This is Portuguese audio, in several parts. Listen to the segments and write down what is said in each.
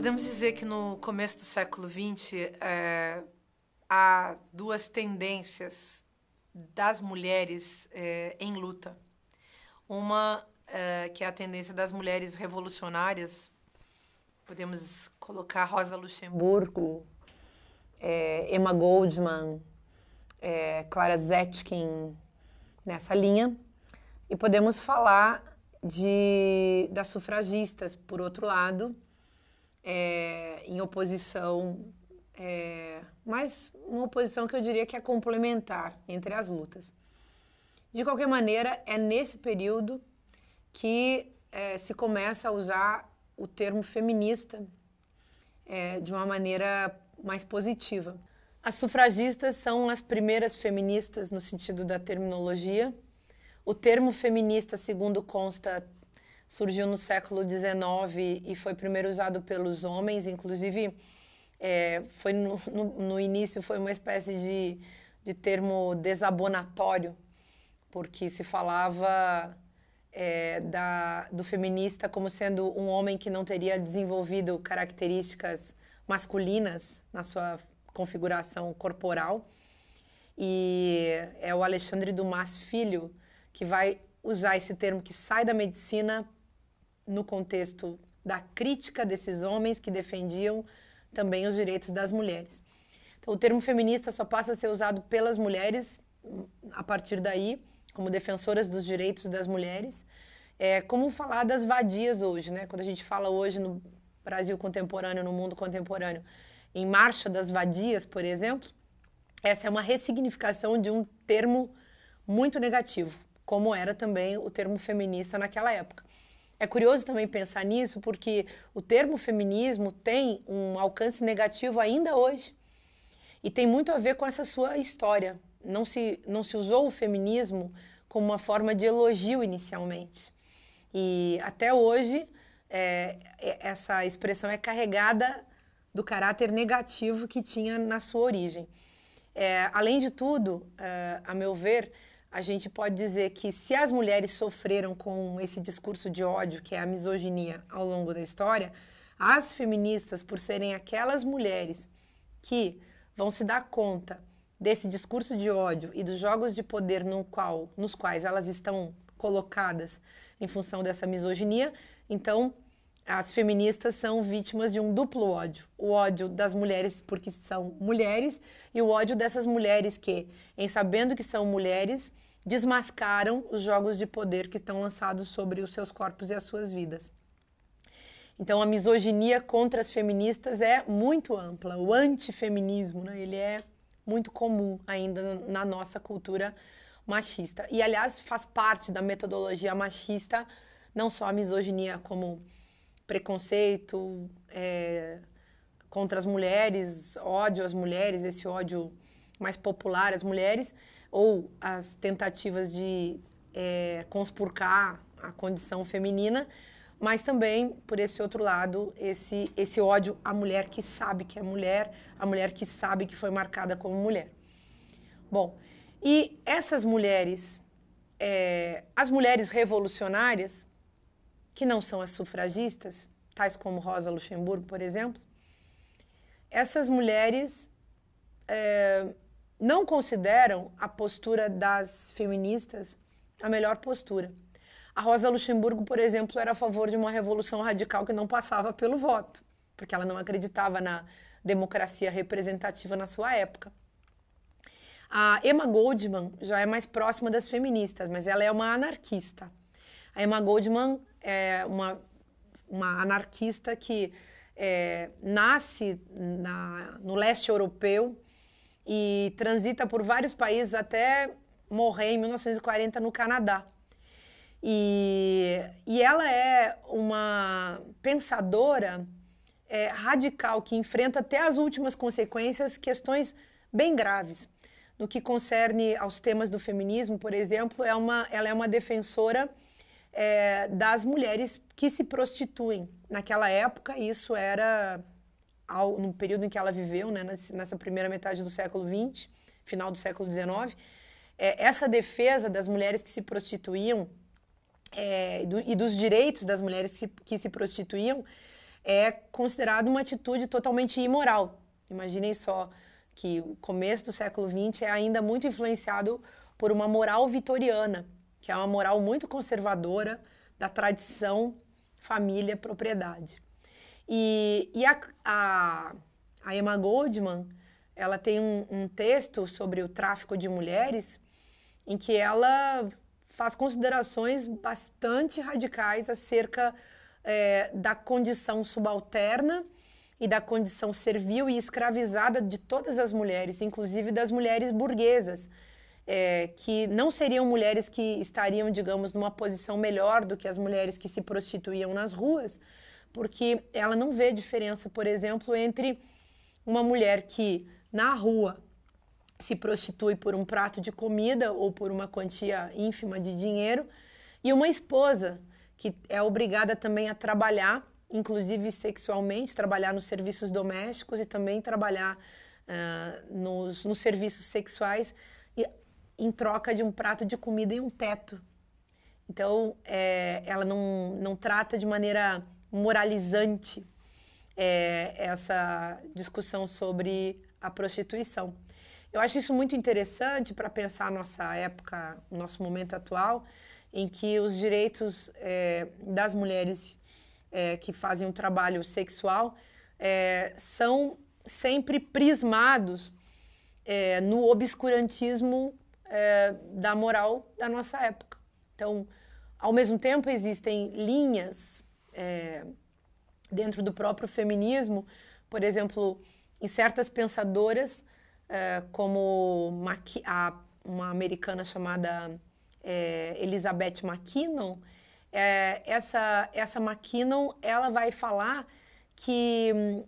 podemos dizer que no começo do século XX é, há duas tendências das mulheres é, em luta. Uma é, que é a tendência das mulheres revolucionárias, podemos colocar Rosa Luxemburgo, é, Emma Goldman, é, Clara Zetkin nessa linha, e podemos falar de das sufragistas, por outro lado, é, em oposição, é, mas uma oposição que eu diria que é complementar entre as lutas. De qualquer maneira, é nesse período que é, se começa a usar o termo feminista de uma maneira mais positiva. As sufragistas são as primeiras feministas no sentido da terminologia. O termo feminista, segundo consta surgiu no século XIX e foi primeiro usado pelos homens, inclusive é, foi no, no, no, início foi uma espécie de, de termo desabonatório, porque se falava é, da, do feminista como sendo um homem que não teria desenvolvido características masculinas na sua configuração corporal. E é o Alexandre Dumas Filho que vai usar esse termo que sai da medicina no contexto da crítica desses homens que defendiam também os direitos das mulheres. Então, o termo feminista só passa a ser usado pelas mulheres hum, a partir daí, como defensoras dos direitos das mulheres. É como falar das vadias hoje, né? Quando a gente fala hoje no Brasil contemporâneo, no mundo contemporâneo, em marcha das vadias, por exemplo, essa é uma ressignificação de um termo muito negativo, como era também o termo feminista naquela época. É curioso também pensar nisso, porque o termo feminismo tem um alcance negativo ainda hoje. E tem muito a ver com essa sua história. Não se, não se usou o feminismo como uma forma de elogio inicialmente. E até hoje, é, é essa expressão é carregada do caráter negativo que tinha na sua origem. É, além de tudo, é, a meu ver, a gente pode dizer que se as mulheres sofreram com esse discurso de ódio, que é a misoginia, ao longo da história, as feministas, por serem aquelas mulheres que vão se dar conta desse discurso de ódio e dos jogos de poder no qual, nos quais elas estão colocadas em função dessa misoginia, então as feministas são vítimas de um duplo ódio. O ódio das mulheres porque são mulheres e o ódio dessas mulheres que, em sabendo que são mulheres, desmascaram os jogos de poder que estão lançados sobre os seus corpos e as suas vidas. Então a misoginia contra as feministas é muito ampla. O antifeminismo, né, ele é muito comum ainda na nossa cultura machista. E aliás, faz parte da metodologia machista não só a misoginia como preconceito é, contra as mulheres, ódio às mulheres, esse ódio mais popular às mulheres, ou as tentativas de é, conspurcar a condição feminina, mas também, por esse outro lado, esse, esse ódio à mulher que sabe que é mulher, à mulher que sabe que foi marcada como mulher. Bom, e essas mulheres, é, as mulheres revolucionárias, que não são as sufragistas, tais como Rosa Luxemburgo, por exemplo, essas mulheres é, não consideram a postura das feministas a melhor postura. A Rosa Luxemburgo, por exemplo, era a favor de uma revolução radical que não passava pelo voto, porque ela não acreditava na democracia representativa na sua época. A Emma Goldman já é mais próxima das feministas, mas ela é uma anarquista. A Emma Goldman é uma, uma anarquista que é, nasce na, no leste europeu e transita por vários países até morrer em 1940 no Canadá. E, e ela é uma pensadora é, radical que enfrenta até as últimas consequências questões bem graves. No que concerne aos temas do feminismo, por exemplo, é uma, ela é uma defensora é, das mulheres que se prostituem. Naquela época, isso era ao, no período em que ela viveu, né, nessa primeira metade do século XX, final do século XIX. É, essa defesa das mulheres que se prostituíam é, do, e dos direitos das mulheres que se, que se prostituíam é considerado uma atitude totalmente imoral. Imaginem só que o começo do século XX é ainda muito influenciado por uma moral vitoriana, que é uma moral muito conservadora da tradição família propriedade. E, e a, a, a Emma Goldman ela tem um, um texto sobre o tráfico de mulheres em que ela faz considerações bastante radicais acerca é, da condição subalterna e da condição servil e escravizada de todas as mulheres, inclusive das mulheres burguesas é, que não seriam mulheres que estariam, digamos, numa posição melhor do que as mulheres que se prostituíam nas ruas, porque ela não vê diferença, por exemplo, entre uma mulher que na rua se prostitui por um prato de comida ou por uma quantia ínfima de dinheiro e uma esposa que é obrigada também a trabalhar, inclusive sexualmente, trabalhar nos serviços domésticos e também trabalhar uh, nos, nos serviços sexuais. E em troca de um prato de comida e um teto. Então, é, ela não, não trata de maneira moralizante é, essa discussão sobre a prostituição. Eu acho isso muito interessante para pensar a nossa época, nosso momento atual, em que os direitos é, das mulheres é, que fazem um trabalho sexual é, são sempre prismados é, no obscurantismo é, da moral da nossa época. Então, ao mesmo tempo, existem linhas é, dentro do próprio feminismo, por exemplo, em certas pensadoras, é, como a, uma americana chamada é, Elizabeth McKinnon, é, essa, essa McKinnon ela vai falar que hum,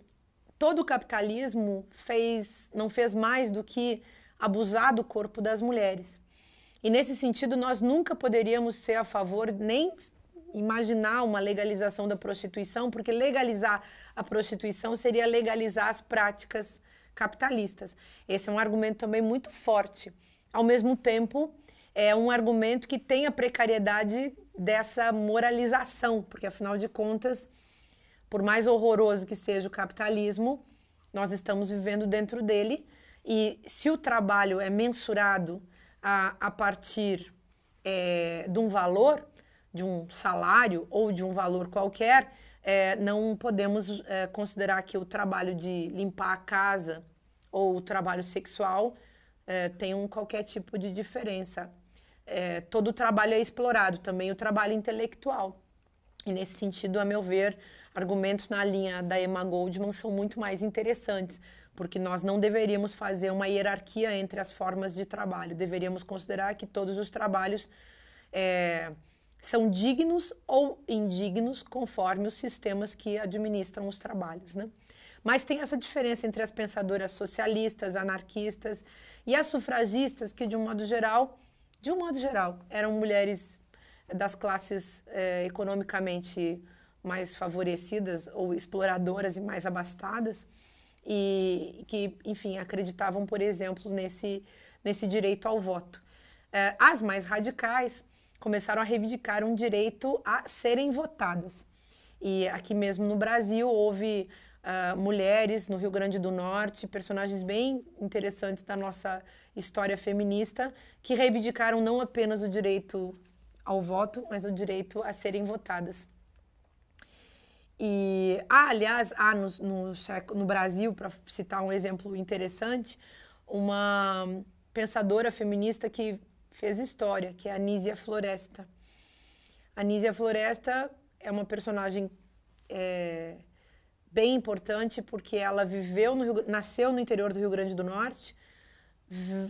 todo o capitalismo fez, não fez mais do que abusar do corpo das mulheres. E nesse sentido, nós nunca poderíamos ser a favor nem imaginar uma legalização da prostituição, porque legalizar a prostituição seria legalizar as práticas capitalistas. Esse é um argumento também muito forte. Ao mesmo tempo, é um argumento que tem a precariedade dessa moralização, porque afinal de contas, por mais horroroso que seja o capitalismo, nós estamos vivendo dentro dele e se o trabalho é mensurado a, a partir é, de um valor, de um salário ou de um valor qualquer, é, não podemos é, considerar que o trabalho de limpar a casa ou o trabalho sexual é, tenham um, qualquer tipo de diferença. É, todo o trabalho é explorado, também o trabalho intelectual. E nesse sentido, a meu ver, argumentos na linha da Emma Goldman são muito mais interessantes porque nós não deveríamos fazer uma hierarquia entre as formas de trabalho, deveríamos considerar que todos os trabalhos é, são dignos ou indignos conforme os sistemas que administram os trabalhos, né? Mas tem essa diferença entre as pensadoras socialistas, anarquistas e as sufragistas, que de um modo geral, de um modo geral, eram mulheres das classes é, economicamente mais favorecidas ou exploradoras e mais abastadas e que, enfim, acreditavam, por exemplo, nesse, nesse direito ao voto. É, as mais radicais começaram a reivindicar um direito a serem votadas. E aqui mesmo no Brasil houve uh, mulheres no Rio Grande do Norte, personagens bem interessantes da nossa história feminista, que reivindicaram não apenas o direito ao voto, mas o direito a serem votadas. E, ah, aliás, ah, no, no, no Brasil, para citar um exemplo interessante, uma pensadora feminista que fez história, que é a Nízia Floresta. A Nízia Floresta é uma personagem é, bem importante porque ela viveu no Rio, nasceu no interior do Rio Grande do Norte,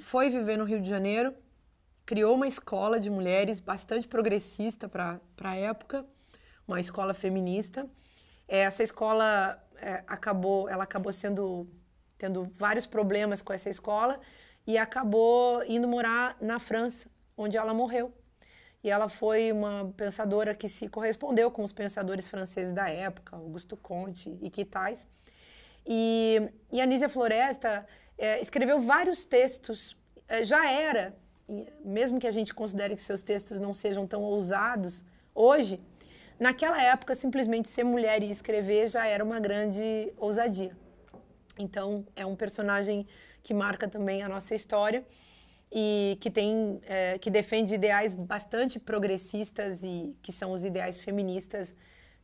foi viver no Rio de Janeiro, criou uma escola de mulheres bastante progressista para a época, uma escola feminista essa escola é, acabou, ela acabou sendo tendo vários problemas com essa escola e acabou indo morar na França, onde ela morreu. E ela foi uma pensadora que se correspondeu com os pensadores franceses da época, Augusto Comte e que tais. E, e a Nízia Floresta é, escreveu vários textos. É, já era, mesmo que a gente considere que seus textos não sejam tão ousados hoje, Naquela época, simplesmente ser mulher e escrever já era uma grande ousadia. Então, é um personagem que marca também a nossa história e que tem é, que defende ideais bastante progressistas e que são os ideais feministas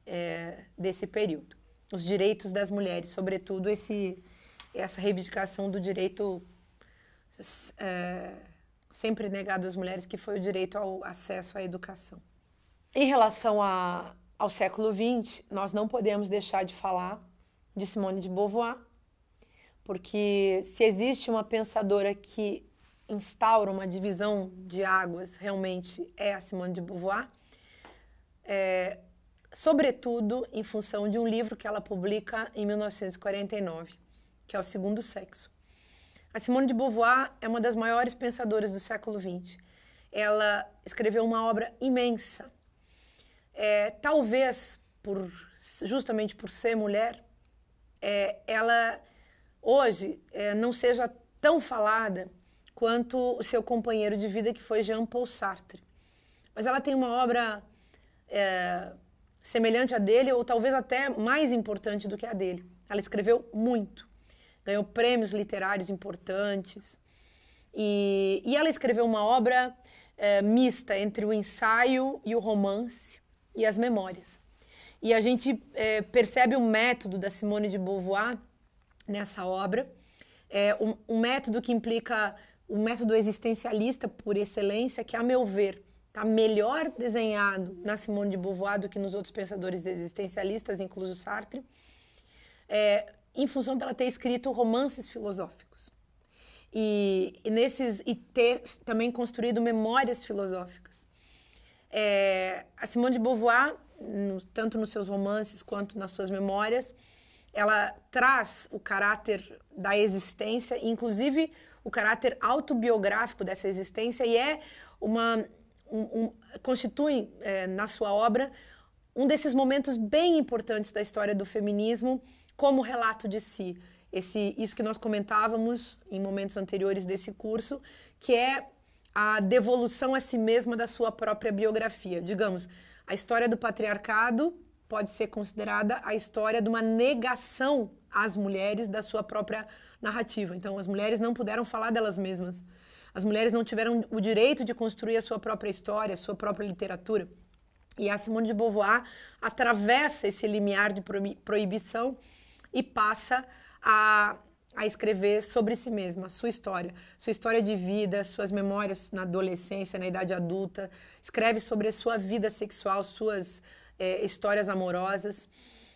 é, desse período os direitos das mulheres sobretudo esse essa reivindicação do direito é, sempre negado às mulheres que foi o direito ao acesso à educação em relação a, ao século XX, nós não podemos deixar de falar de Simone de Beauvoir, porque se existe uma pensadora que instaura uma divisão de águas, realmente é a Simone de Beauvoir, é, sobretudo em função de um livro que ela publica em 1949, que é O Segundo Sexo. A Simone de Beauvoir é uma das maiores pensadoras do século XX. Ela escreveu uma obra imensa, é, talvez por justamente por ser mulher, é, ela hoje é, não seja tão falada quanto o seu companheiro de vida que foi Jean Paul Sartre. Mas ela tem uma obra é, semelhante à dele, ou talvez até mais importante do que a dele. Ela escreveu muito, ganhou prêmios literários importantes, e, e ela escreveu uma obra é, mista entre o ensaio e o romance e as memórias. E a gente é, percebe o método da Simone de Beauvoir nessa obra, é, um, um método que implica o um método existencialista por excelência, que, a meu ver, está melhor desenhado na Simone de Beauvoir do que nos outros pensadores existencialistas, incluso Sartre, é, em função dela ter escrito romances filosóficos. E, e nesses e ter também construído memórias filosóficas. É, a Simone de Beauvoir, no, tanto nos seus romances quanto nas suas memórias, ela traz o caráter da existência, inclusive o caráter autobiográfico dessa existência, e é uma. Um, um, constitui é, na sua obra um desses momentos bem importantes da história do feminismo como relato de si. Esse, isso que nós comentávamos em momentos anteriores desse curso, que é a devolução a si mesma da sua própria biografia. Digamos, a história do patriarcado pode ser considerada a história de uma negação às mulheres da sua própria narrativa. Então, as mulheres não puderam falar delas mesmas. As mulheres não tiveram o direito de construir a sua própria história, a sua própria literatura. E a Simone de Beauvoir atravessa esse limiar de proibição e passa a a escrever sobre si mesma, sua história, sua história de vida, suas memórias na adolescência, na idade adulta. Escreve sobre a sua vida sexual, suas é, histórias amorosas.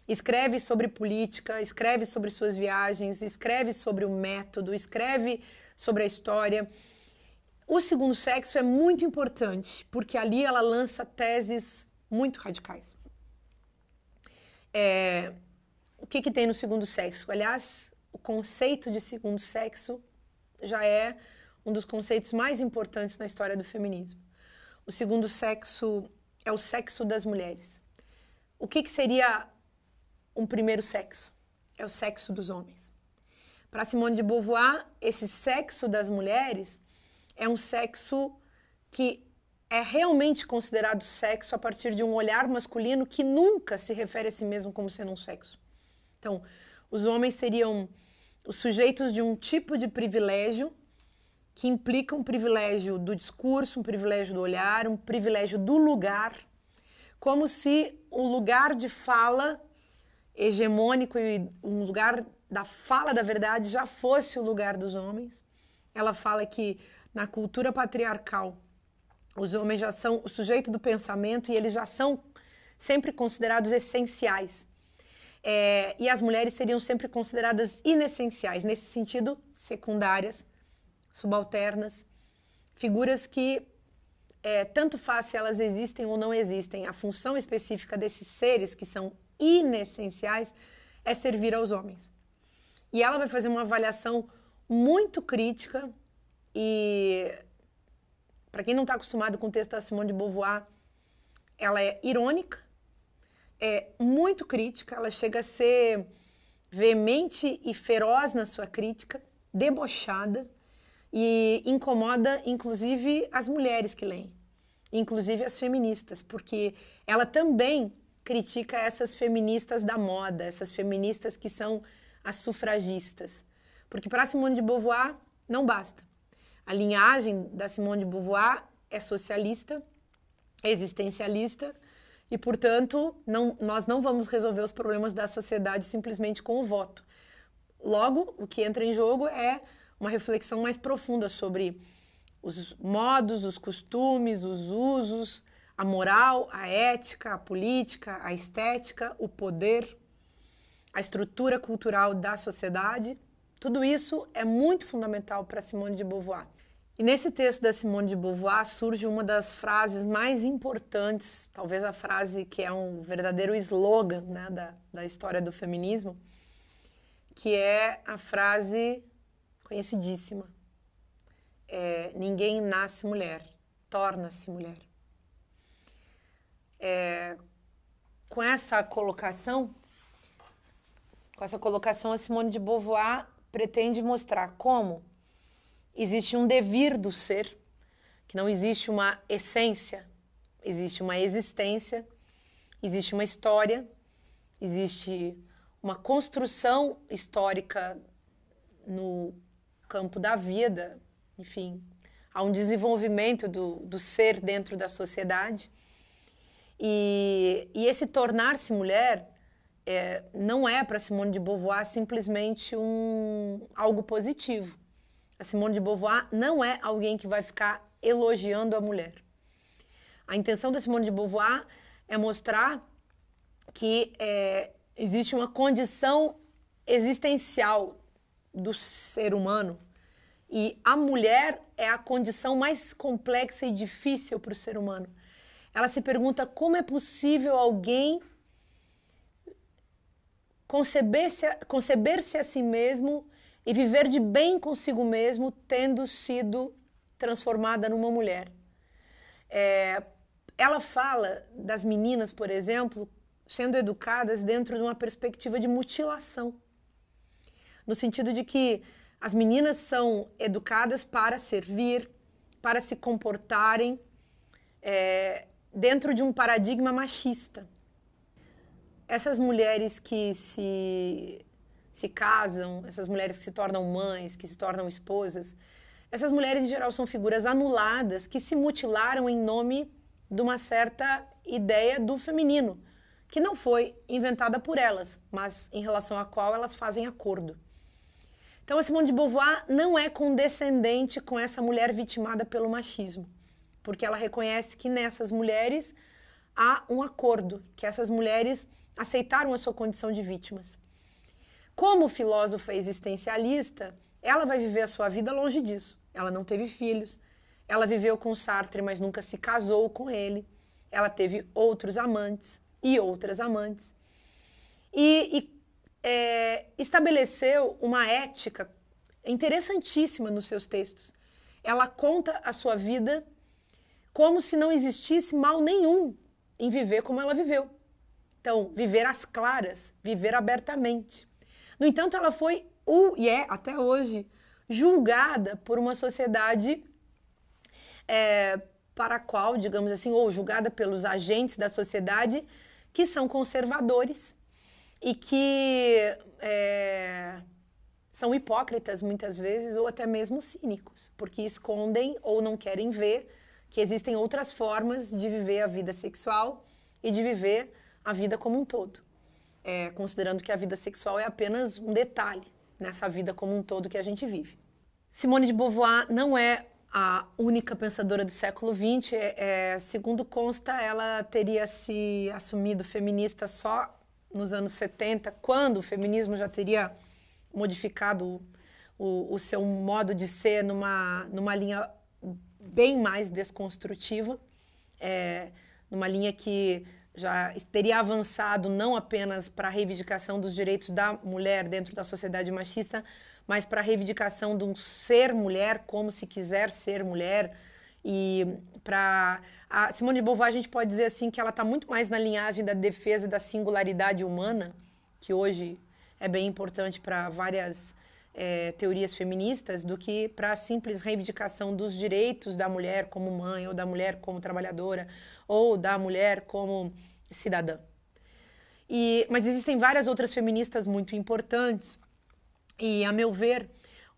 Escreve sobre política, escreve sobre suas viagens, escreve sobre o método, escreve sobre a história. O segundo sexo é muito importante, porque ali ela lança teses muito radicais. É, o que, que tem no segundo sexo? Aliás, o conceito de segundo sexo já é um dos conceitos mais importantes na história do feminismo. O segundo sexo é o sexo das mulheres. O que, que seria um primeiro sexo? É o sexo dos homens. Para Simone de Beauvoir, esse sexo das mulheres é um sexo que é realmente considerado sexo a partir de um olhar masculino que nunca se refere a si mesmo como sendo um sexo. Então, os homens seriam os sujeitos de um tipo de privilégio que implica um privilégio do discurso, um privilégio do olhar, um privilégio do lugar, como se o lugar de fala hegemônico e um lugar da fala da verdade já fosse o lugar dos homens. Ela fala que na cultura patriarcal os homens já são o sujeito do pensamento e eles já são sempre considerados essenciais. É, e as mulheres seriam sempre consideradas inessenciais, nesse sentido, secundárias, subalternas, figuras que é, tanto faz se elas existem ou não existem. A função específica desses seres que são inessenciais é servir aos homens. E ela vai fazer uma avaliação muito crítica e para quem não está acostumado com o texto da Simone de Beauvoir, ela é irônica, é muito crítica, ela chega a ser veemente e feroz na sua crítica, debochada e incomoda inclusive as mulheres que leem, inclusive as feministas, porque ela também critica essas feministas da moda, essas feministas que são as sufragistas. Porque para Simone de Beauvoir não basta. A linhagem da Simone de Beauvoir é socialista, existencialista e, portanto, não, nós não vamos resolver os problemas da sociedade simplesmente com o voto. Logo, o que entra em jogo é uma reflexão mais profunda sobre os modos, os costumes, os usos, a moral, a ética, a política, a estética, o poder, a estrutura cultural da sociedade. Tudo isso é muito fundamental para Simone de Beauvoir. E nesse texto da Simone de Beauvoir surge uma das frases mais importantes, talvez a frase que é um verdadeiro slogan né, da, da história do feminismo, que é a frase conhecidíssima: é, Ninguém nasce mulher, torna-se mulher. É, com essa colocação, com essa colocação, a Simone de Beauvoir pretende mostrar como existe um devir do ser, que não existe uma essência, existe uma existência, existe uma história, existe uma construção histórica no campo da vida, enfim, há um desenvolvimento do, do ser dentro da sociedade. E, e esse tornar-se mulher é, não é para Simone de Beauvoir simplesmente um, algo positivo. Simone de Beauvoir não é alguém que vai ficar elogiando a mulher. A intenção da Simone de Beauvoir é mostrar que é, existe uma condição existencial do ser humano e a mulher é a condição mais complexa e difícil para o ser humano. Ela se pergunta como é possível alguém conceber-se conceber -se a si mesmo e viver de bem consigo mesmo, tendo sido transformada numa mulher. É, ela fala das meninas, por exemplo, sendo educadas dentro de uma perspectiva de mutilação no sentido de que as meninas são educadas para servir, para se comportarem é, dentro de um paradigma machista. Essas mulheres que se se casam, essas mulheres que se tornam mães, que se tornam esposas, essas mulheres em geral são figuras anuladas que se mutilaram em nome de uma certa ideia do feminino, que não foi inventada por elas, mas em relação à qual elas fazem acordo. Então, a Simone de Beauvoir não é condescendente com essa mulher vitimada pelo machismo, porque ela reconhece que nessas mulheres há um acordo, que essas mulheres aceitaram a sua condição de vítimas. Como filósofa existencialista, ela vai viver a sua vida longe disso. Ela não teve filhos, ela viveu com Sartre, mas nunca se casou com ele. Ela teve outros amantes e outras amantes. E, e é, estabeleceu uma ética interessantíssima nos seus textos. Ela conta a sua vida como se não existisse mal nenhum em viver como ela viveu. Então, viver às claras, viver abertamente. No entanto, ela foi e é até hoje julgada por uma sociedade é, para a qual, digamos assim, ou julgada pelos agentes da sociedade que são conservadores e que é, são hipócritas muitas vezes ou até mesmo cínicos, porque escondem ou não querem ver que existem outras formas de viver a vida sexual e de viver a vida como um todo é, considerando que a vida sexual é apenas um detalhe nessa vida como um todo que a gente vive. Simone de Beauvoir não é a única pensadora do século XX. É, é, segundo consta, ela teria se assumido feminista só nos anos 70, quando o feminismo já teria modificado o, o seu modo de ser numa, numa linha bem mais desconstrutiva, é, numa linha que já teria avançado não apenas para a reivindicação dos direitos da mulher dentro da sociedade machista, mas para a reivindicação de um ser mulher como se quiser ser mulher. E para a Simone de Beauvoir, a gente pode dizer assim que ela está muito mais na linhagem da defesa da singularidade humana, que hoje é bem importante para várias é, teorias feministas, do que para a simples reivindicação dos direitos da mulher como mãe ou da mulher como trabalhadora ou da mulher como cidadã. E, mas existem várias outras feministas muito importantes, e a meu ver,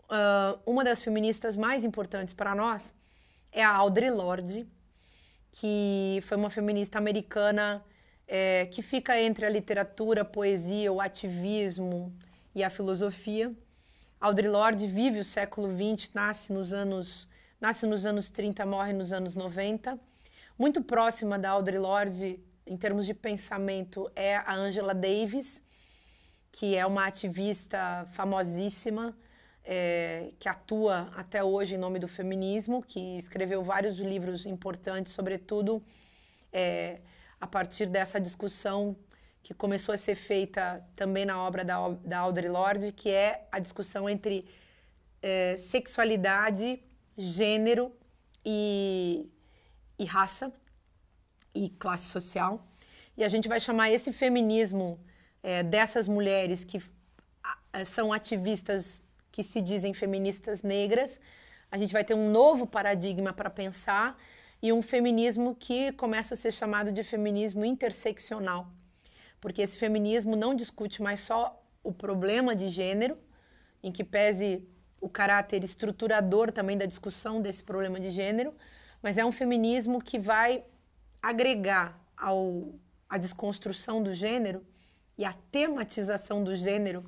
uh, uma das feministas mais importantes para nós é a Audre Lorde, que foi uma feminista americana é, que fica entre a literatura, a poesia, o ativismo e a filosofia. Audre Lorde vive o século XX, nasce nos anos, nasce nos anos 30, morre nos anos 90 muito próxima da Audre Lorde em termos de pensamento é a Angela Davis, que é uma ativista famosíssima, é, que atua até hoje em nome do feminismo, que escreveu vários livros importantes, sobretudo é, a partir dessa discussão que começou a ser feita também na obra da, da Audre Lorde, que é a discussão entre é, sexualidade, gênero e e raça e classe social. E a gente vai chamar esse feminismo é, dessas mulheres que são ativistas que se dizem feministas negras. A gente vai ter um novo paradigma para pensar e um feminismo que começa a ser chamado de feminismo interseccional, porque esse feminismo não discute mais só o problema de gênero, em que pese o caráter estruturador também da discussão desse problema de gênero, mas é um feminismo que vai agregar ao, a desconstrução do gênero e a tematização do gênero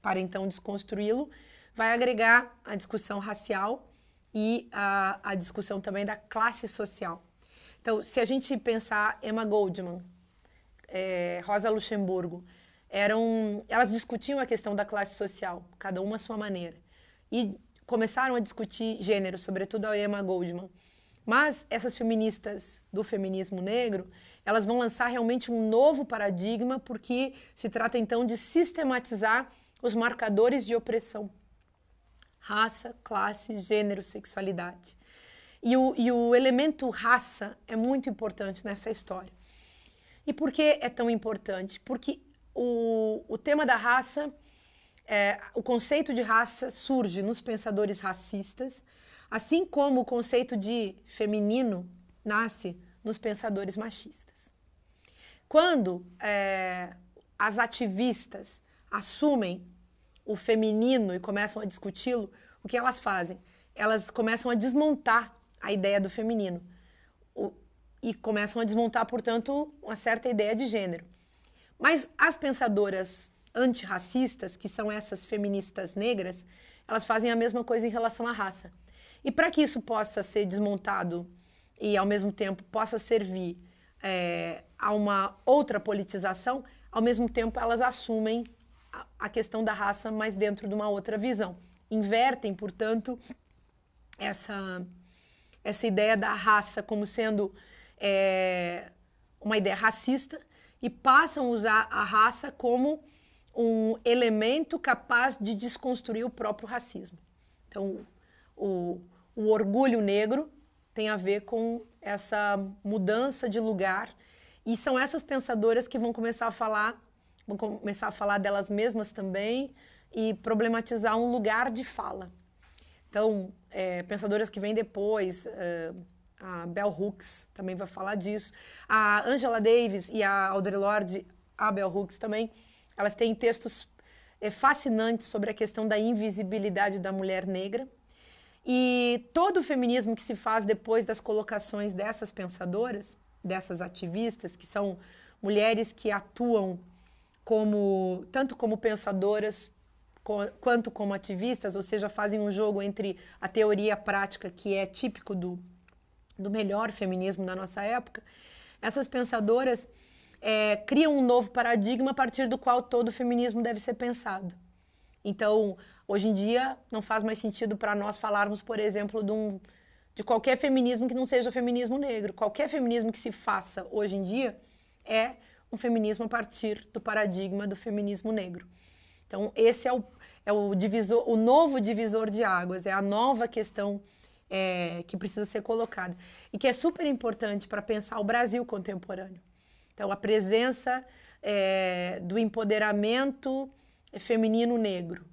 para então desconstruí-lo, vai agregar a discussão racial e a, a discussão também da classe social. Então, se a gente pensar Emma Goldman, é, Rosa Luxemburgo, eram, elas discutiam a questão da classe social, cada uma à sua maneira. E começaram a discutir gênero, sobretudo a Emma Goldman. Mas essas feministas do feminismo negro, elas vão lançar realmente um novo paradigma, porque se trata então de sistematizar os marcadores de opressão: raça, classe, gênero, sexualidade. E o, e o elemento raça é muito importante nessa história. E por que é tão importante? Porque o, o tema da raça, é, o conceito de raça surge nos pensadores racistas assim como o conceito de feminino nasce nos pensadores machistas. Quando é, as ativistas assumem o feminino e começam a discuti-lo, o que elas fazem? Elas começam a desmontar a ideia do feminino o, e começam a desmontar, portanto, uma certa ideia de gênero. Mas as pensadoras antirracistas, que são essas feministas negras, elas fazem a mesma coisa em relação à raça e para que isso possa ser desmontado e, ao mesmo tempo, possa servir é, a uma outra politização, ao mesmo tempo elas assumem a, a questão da raça, mas dentro de uma outra visão. Invertem, portanto, essa, essa ideia da raça como sendo é, uma ideia racista e passam a usar a raça como um elemento capaz de desconstruir o próprio racismo. Então, o, o orgulho negro tem a ver com essa mudança de lugar e são essas pensadoras que vão começar a falar, vão começar a falar delas mesmas também e problematizar um lugar de fala. Então, é, pensadoras que vêm depois, é, a Bell Hooks também vai falar disso, a Angela Davis e a Audre Lorde, a Bell Hooks também, elas têm textos é, fascinantes sobre a questão da invisibilidade da mulher negra e todo o feminismo que se faz depois das colocações dessas pensadoras, dessas ativistas, que são mulheres que atuam como tanto como pensadoras co, quanto como ativistas, ou seja, fazem um jogo entre a teoria e a prática, que é típico do, do melhor feminismo da nossa época. Essas pensadoras é, criam um novo paradigma a partir do qual todo o feminismo deve ser pensado. Então, Hoje em dia, não faz mais sentido para nós falarmos, por exemplo, de, um, de qualquer feminismo que não seja o feminismo negro. Qualquer feminismo que se faça hoje em dia é um feminismo a partir do paradigma do feminismo negro. Então, esse é o, é o, divisor, o novo divisor de águas, é a nova questão é, que precisa ser colocada e que é super importante para pensar o Brasil contemporâneo. Então, a presença é, do empoderamento feminino negro,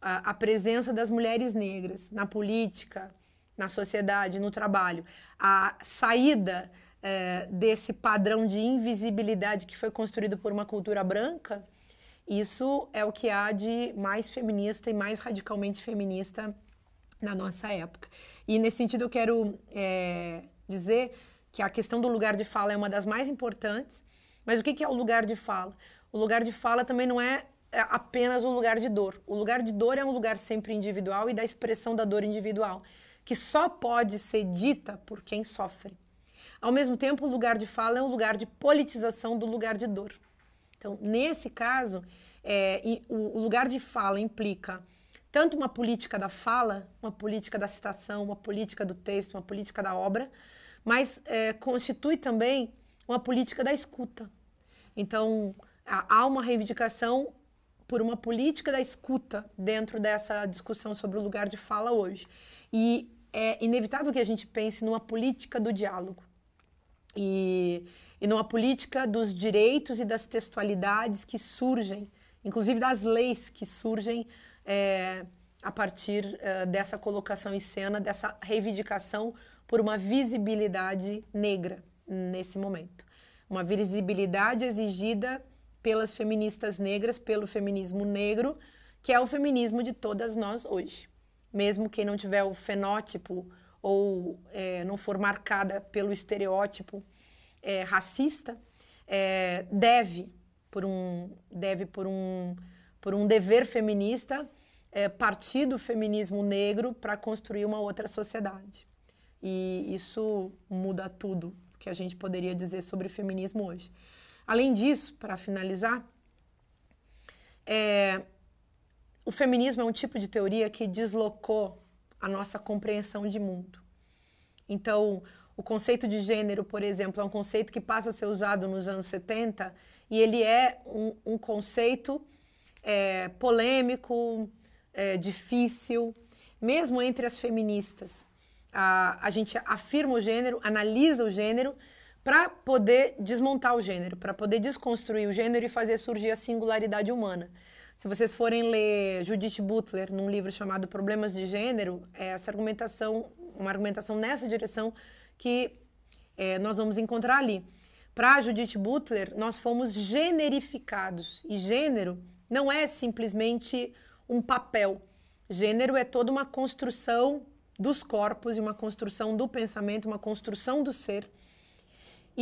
a, a presença das mulheres negras na política, na sociedade, no trabalho, a saída é, desse padrão de invisibilidade que foi construído por uma cultura branca, isso é o que há de mais feminista e mais radicalmente feminista na nossa época. E nesse sentido eu quero é, dizer que a questão do lugar de fala é uma das mais importantes, mas o que é o lugar de fala? O lugar de fala também não é é apenas um lugar de dor. O lugar de dor é um lugar sempre individual e da expressão da dor individual, que só pode ser dita por quem sofre. Ao mesmo tempo, o lugar de fala é um lugar de politização do lugar de dor. Então, nesse caso, é, o lugar de fala implica tanto uma política da fala, uma política da citação, uma política do texto, uma política da obra, mas é, constitui também uma política da escuta. Então, há uma reivindicação por uma política da escuta dentro dessa discussão sobre o lugar de fala hoje. E é inevitável que a gente pense numa política do diálogo e, e numa política dos direitos e das textualidades que surgem, inclusive das leis que surgem. É, a partir é, dessa colocação em cena, dessa reivindicação por uma visibilidade negra nesse momento. Uma visibilidade exigida pelas feministas negras, pelo feminismo negro, que é o feminismo de todas nós hoje. Mesmo quem não tiver o fenótipo ou é, não for marcada pelo estereótipo é, racista, é, deve por um deve por um por um dever feminista é, partir do feminismo negro para construir uma outra sociedade. E isso muda tudo que a gente poderia dizer sobre feminismo hoje. Além disso, para finalizar, é, o feminismo é um tipo de teoria que deslocou a nossa compreensão de mundo. Então, o conceito de gênero, por exemplo, é um conceito que passa a ser usado nos anos 70 e ele é um, um conceito é, polêmico, é, difícil, mesmo entre as feministas. A, a gente afirma o gênero, analisa o gênero, para poder desmontar o gênero, para poder desconstruir o gênero e fazer surgir a singularidade humana. Se vocês forem ler Judith Butler num livro chamado Problemas de Gênero, é essa argumentação, uma argumentação nessa direção que é, nós vamos encontrar ali. Para Judith Butler, nós fomos generificados e gênero não é simplesmente um papel. Gênero é toda uma construção dos corpos e uma construção do pensamento, uma construção do ser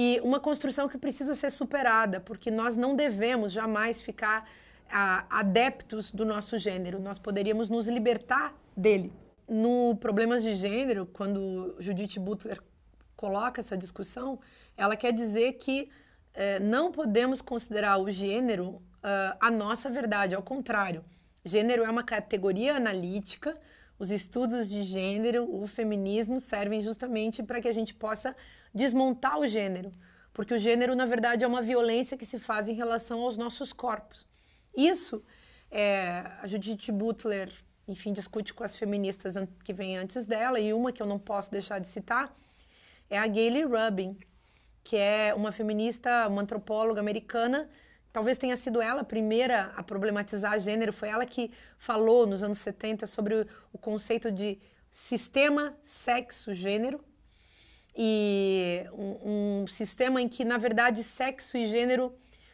e uma construção que precisa ser superada, porque nós não devemos jamais ficar a, adeptos do nosso gênero, nós poderíamos nos libertar dele. No Problemas de Gênero, quando Judith Butler coloca essa discussão, ela quer dizer que eh, não podemos considerar o gênero uh, a nossa verdade, ao contrário. Gênero é uma categoria analítica os estudos de gênero, o feminismo servem justamente para que a gente possa desmontar o gênero, porque o gênero na verdade é uma violência que se faz em relação aos nossos corpos. Isso é, a Judith Butler, enfim, discute com as feministas que vêm antes dela e uma que eu não posso deixar de citar é a Gayle Rubin, que é uma feminista, uma antropóloga americana talvez tenha sido ela a primeira a problematizar gênero, foi ela que falou nos anos 70 sobre o, conceito de sistema sexo gênero e um, um sistema em que na verdade sexo e gênero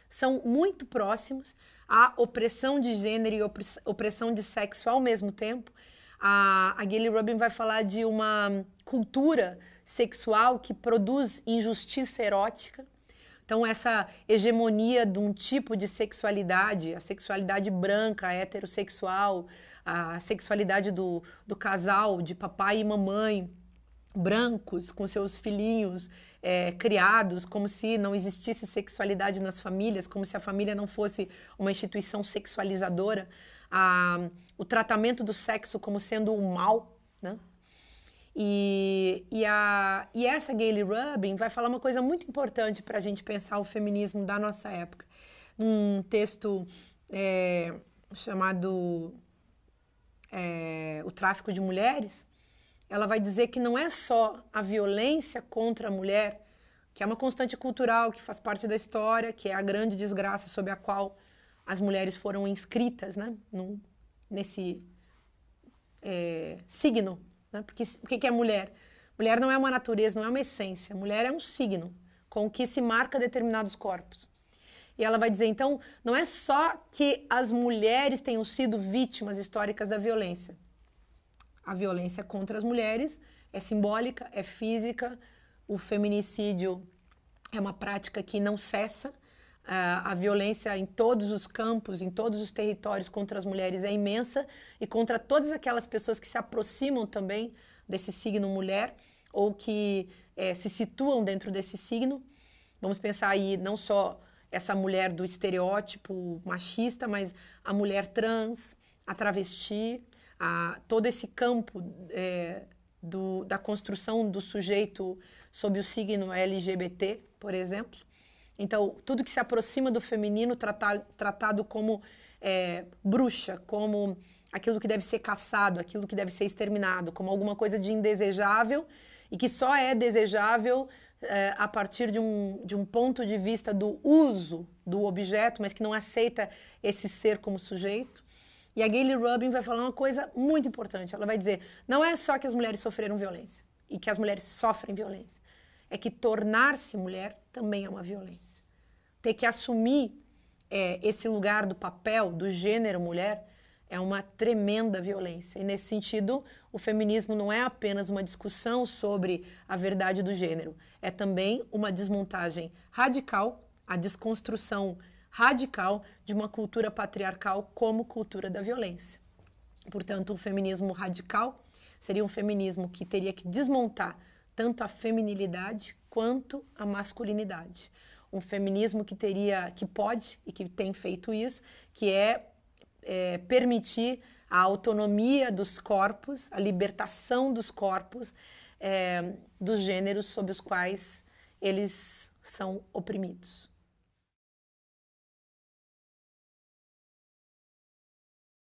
são muito próximos, a opressão de gênero e opressão de sexo ao mesmo tempo. A, a Gayle vai falar de uma cultura sexual que produz injustiça erótica então, essa hegemonia de um tipo de sexualidade, a sexualidade branca, heterossexual, a sexualidade do, do casal, de papai e mamãe, brancos, com seus filhinhos é, criados, como se não existisse sexualidade nas famílias, como se a família não fosse uma instituição sexualizadora, a, o tratamento do sexo como sendo um mal, né? E, e, a, e essa Gayle Rubin vai falar uma coisa muito importante para a gente pensar o feminismo da nossa época. Num texto é, chamado é, O Tráfico de Mulheres, ela vai dizer que não é só a violência contra a mulher, que é uma constante cultural, que faz parte da história, que é a grande desgraça sob a qual as mulheres foram inscritas né, nesse é, signo né? Porque o que é mulher? Mulher não é uma natureza, não é uma essência. Mulher é um signo com que se marca determinados corpos. E ela vai dizer, então, não é só que as mulheres tenham sido vítimas históricas da violência. A violência contra as mulheres é simbólica, é física, o feminicídio é uma prática que não cessa, ah, a violência em todos os campos, em todos os territórios contra as mulheres é imensa e contra todas aquelas pessoas que se aproximam também desse signo mulher ou que é, se situam dentro desse signo. Vamos pensar aí não só essa mulher do estereótipo machista, mas a mulher trans, a travesti, a, todo esse campo é, do, da construção do sujeito sob o signo LGBT, por exemplo. Então, tudo que se aproxima do feminino tratar, tratado como é, bruxa, como aquilo que deve ser caçado, aquilo que deve ser exterminado, como alguma coisa de indesejável e que só é desejável é, a partir de um, de um ponto de vista do uso do objeto, mas que não aceita esse ser como sujeito. E a Gayle Rubin vai falar uma coisa muito importante. Ela vai dizer: não é só que as mulheres sofreram violência e que as mulheres sofrem violência é que tornar-se mulher também é uma violência. Ter que assumir é, esse lugar do papel, do gênero mulher, é uma tremenda violência. E nesse sentido, o feminismo não é apenas uma discussão sobre a verdade do gênero, é também uma desmontagem radical, a desconstrução radical de uma cultura patriarcal como cultura da violência. Portanto, o feminismo radical seria um feminismo que teria que desmontar tanto a feminilidade quanto a masculinidade. Um feminismo que teria, que pode e que tem feito isso, que é, é permitir a autonomia dos corpos, a libertação dos corpos, é, dos gêneros sob os quais eles são oprimidos.